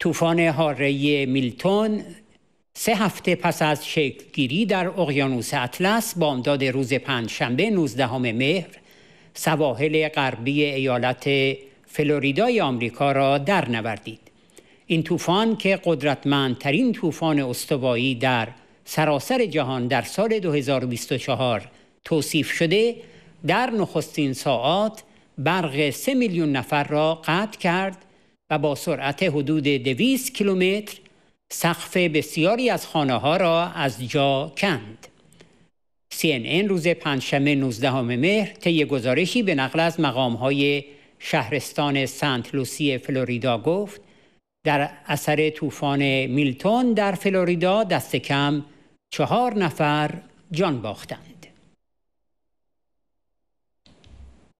طوفان هاره میلتون سه هفته پس از شکلگیری در اقیانوس اطلس بامداد روز شنبه 19 مهر سواحل غربی ایالت فلوریدای آمریکا را در نوردید. این طوفان که قدرتمندترین طوفان استوایی در سراسر جهان در سال 2024 توصیف شده در نخستین ساعات برق سه میلیون نفر را قطع کرد و با سرعت حدود 200 کیلومتر سقف بسیاری از خانه ها را از جا کند. CNN روز پنجشنبه 19 مهر طی گزارشی به نقل از مقام های شهرستان سنت لوسی فلوریدا گفت در اثر طوفان میلتون در فلوریدا دست کم چهار نفر جان باختند.